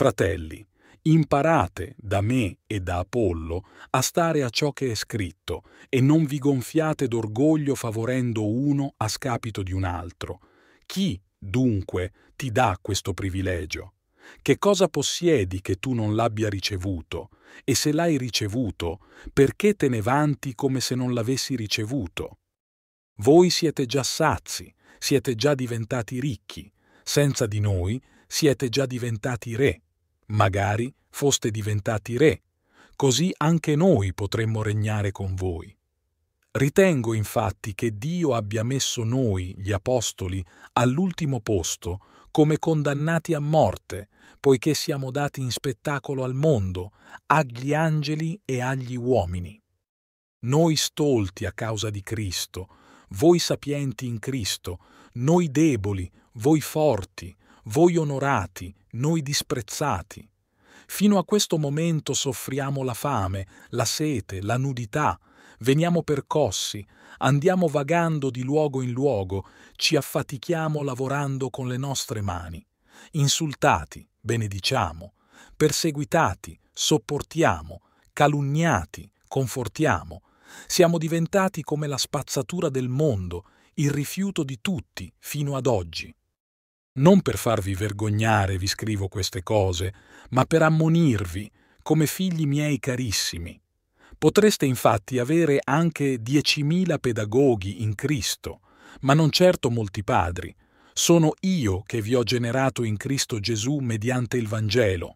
Fratelli, imparate da me e da Apollo a stare a ciò che è scritto e non vi gonfiate d'orgoglio favorendo uno a scapito di un altro. Chi, dunque, ti dà questo privilegio? Che cosa possiedi che tu non l'abbia ricevuto? E se l'hai ricevuto, perché te ne vanti come se non l'avessi ricevuto? Voi siete già sazi, siete già diventati ricchi, senza di noi siete già diventati re. Magari foste diventati re, così anche noi potremmo regnare con voi. Ritengo infatti che Dio abbia messo noi, gli Apostoli, all'ultimo posto, come condannati a morte, poiché siamo dati in spettacolo al mondo, agli angeli e agli uomini. Noi stolti a causa di Cristo, voi sapienti in Cristo, noi deboli, voi forti, voi onorati, noi disprezzati. Fino a questo momento soffriamo la fame, la sete, la nudità, veniamo percossi, andiamo vagando di luogo in luogo, ci affatichiamo lavorando con le nostre mani, insultati, benediciamo, perseguitati, sopportiamo, calunniati, confortiamo. Siamo diventati come la spazzatura del mondo, il rifiuto di tutti fino ad oggi. Non per farvi vergognare vi scrivo queste cose, ma per ammonirvi, come figli miei carissimi. Potreste infatti avere anche diecimila pedagoghi in Cristo, ma non certo molti padri. Sono io che vi ho generato in Cristo Gesù mediante il Vangelo.